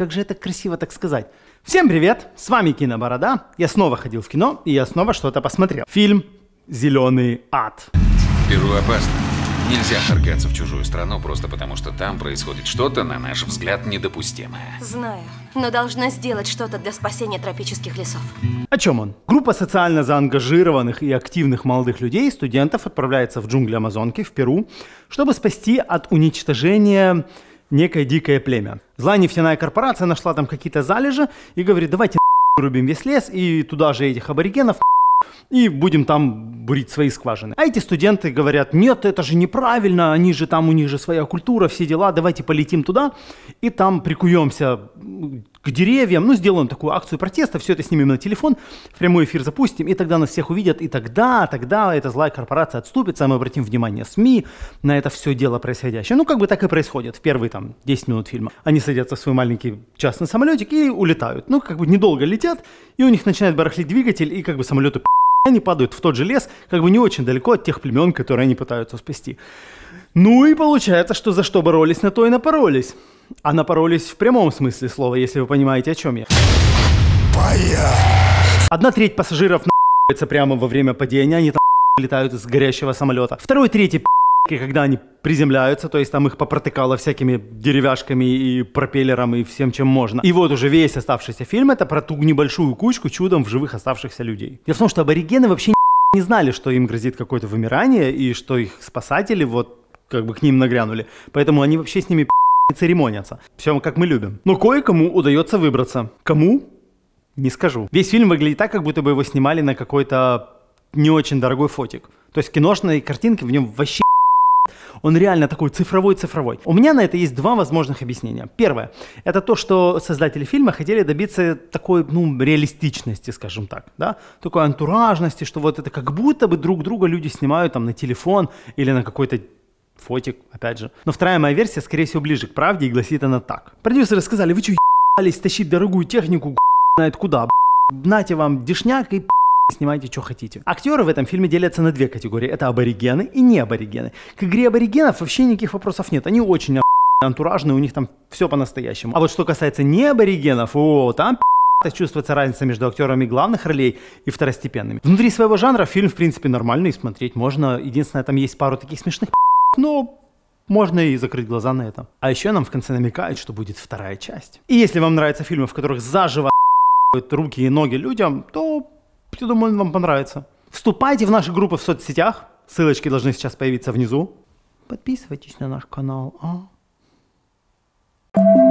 как же это красиво так сказать. Всем привет, с вами Киноборода. Я снова ходил в кино, и я снова что-то посмотрел. Фильм «Зеленый ад». Перу опасно. Нельзя вторгаться в чужую страну просто потому, что там происходит что-то, на наш взгляд, недопустимое. Знаю, но должна сделать что-то для спасения тропических лесов. О чем он? Группа социально заангажированных и активных молодых людей, студентов, отправляется в джунгли Амазонки, в Перу, чтобы спасти от уничтожения некое дикое племя. Злая нефтяная корпорация нашла там какие-то залежи и говорит, давайте рубим весь лес и туда же этих аборигенов и будем там бурить свои скважины. А эти студенты говорят, нет, это же неправильно, они же там, у них же своя культура, все дела, давайте полетим туда и там прикуемся к деревьям, ну, сделаем такую акцию протеста, все это снимем на телефон, в прямой эфир запустим, и тогда нас всех увидят, и тогда, тогда эта злая корпорация отступится, а мы обратим внимание СМИ на это все дело происходящее. Ну, как бы так и происходит в первые, там, 10 минут фильма. Они садятся в свой маленький частный самолетик и улетают. Ну, как бы недолго летят, и у них начинает барахлить двигатель, и как бы самолеты они падают в тот же лес, как бы не очень далеко от тех племен, которые они пытаются спасти. Ну и получается, что за что боролись, на то и напоролись а напоролись в прямом смысле слова, если вы понимаете, о чем я. Моя. Одна треть пассажиров на***ается прямо во время падения, они там летают из горящего самолета. Второй, третий и когда они приземляются, то есть там их попротыкало всякими деревяшками и пропеллером и всем, чем можно. И вот уже весь оставшийся фильм это про ту небольшую кучку чудом в живых оставшихся людей. Дело в том, что аборигены вообще не знали, что им грозит какое-то вымирание и что их спасатели вот как бы к ним нагрянули. Поэтому они вообще с ними не церемонятся. Все как мы любим. Но кое-кому удается выбраться. Кому? Не скажу. Весь фильм выглядит так, как будто бы его снимали на какой-то не очень дорогой фотик. То есть киношные картинки в нем вообще он реально такой цифровой-цифровой. У меня на это есть два возможных объяснения. Первое. Это то, что создатели фильма хотели добиться такой, ну, реалистичности, скажем так, да? Такой антуражности, что вот это как будто бы друг друга люди снимают там на телефон или на какой-то фотик, опять же. Но вторая моя версия, скорее всего, ближе к правде, и гласит она так. Продюсеры сказали, вы что, ебались тащить дорогую технику, знает куда, нате вам дешняк и снимайте, что хотите. Актеры в этом фильме делятся на две категории. Это аборигены и не аборигены. К игре аборигенов вообще никаких вопросов нет. Они очень антуражные, у них там все по-настоящему. А вот что касается не аборигенов, о, там чувствуется разница между актерами главных ролей и второстепенными. Внутри своего жанра фильм, в принципе, нормальный, смотреть можно. Единственное, там есть пару таких смешных но ну, можно и закрыть глаза на это. А еще нам в конце намекают, что будет вторая часть. И если вам нравятся фильмы, в которых заживо руки и ноги людям, то, я думаю, вам понравится. Вступайте в наши группы в соцсетях, ссылочки должны сейчас появиться внизу. Подписывайтесь на наш канал, а? thank you